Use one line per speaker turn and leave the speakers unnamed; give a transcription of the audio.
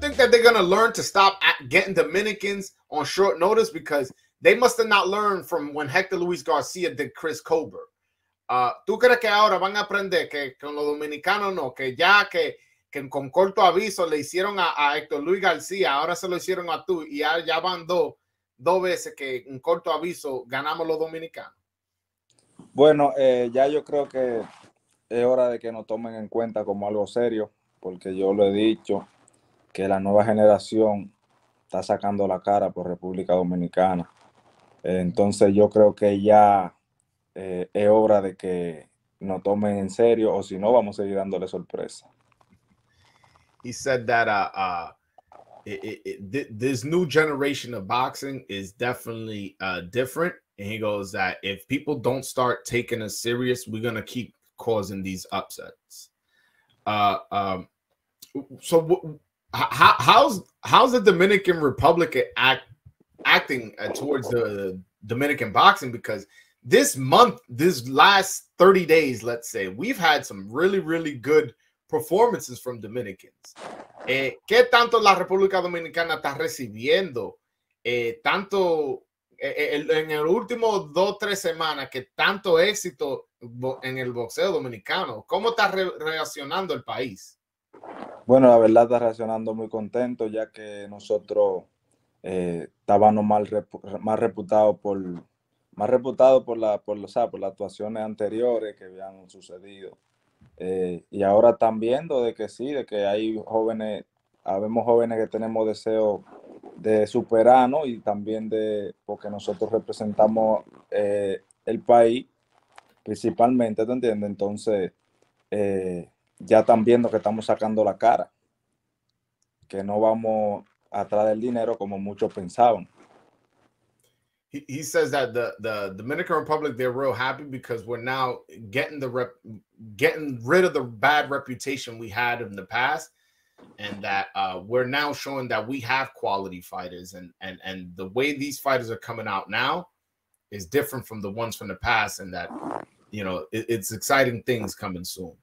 think learn to stop getting Dominicans on short notice because they must not from when Hector Luis Garcia did Chris ah, ¿Tú crees que ahora van a aprender que con los dominicanos no? Que ya que, con corto aviso le hicieron a, a, Héctor Luis García, ahora se lo hicieron a tú y ya, van dos, veces que en corto aviso ganamos los dominicanos.
Bueno, eh, ya yo creo que es hora de que nos tomen en cuenta como algo serio, porque yo lo he dicho, que la nueva generación está sacando la cara por República Dominicana. Entonces yo creo que ya eh, es hora de que no tomen en serio o si no vamos a seguir dándole sorpresa.
He said that uh, uh, this new generation of boxing is definitely uh, different. And he goes that if people don't start taking us serious, we're going to keep causing these upsets. Um, so how, how's how's the Dominican Republic act, acting uh, towards the Dominican boxing? Because this month, this last thirty days, let's say, we've had some really really good performances from Dominicans. Eh, ¿Qué tanto la República Dominicana está recibiendo? Eh, tanto eh, eh, en el último dos tres semanas que tanto éxito en el boxeo dominicano. ¿Cómo está re reaccionando el país?
Bueno, la verdad está reaccionando muy contento, ya que nosotros eh, estábamos mal, más reputados por más reputado por, la, por, las actuaciones anteriores que habían sucedido. Eh, y ahora están viendo de que sí, de que hay jóvenes, habemos jóvenes que tenemos deseo de superarnos y también de, porque nosotros representamos eh, el país principalmente, ¿te entiendes? Entonces, eh, ya están viendo que estamos sacando la cara, que no vamos atrás del dinero como muchos pensaban.
He, he says that the, the Dominican Republic they're real happy because we're now getting the rep, getting rid of the bad reputation we had in the past, and that uh, we're now showing that we have quality fighters, and and and the way these fighters are coming out now is different from the ones from the past, and that you know it, it's exciting things coming soon.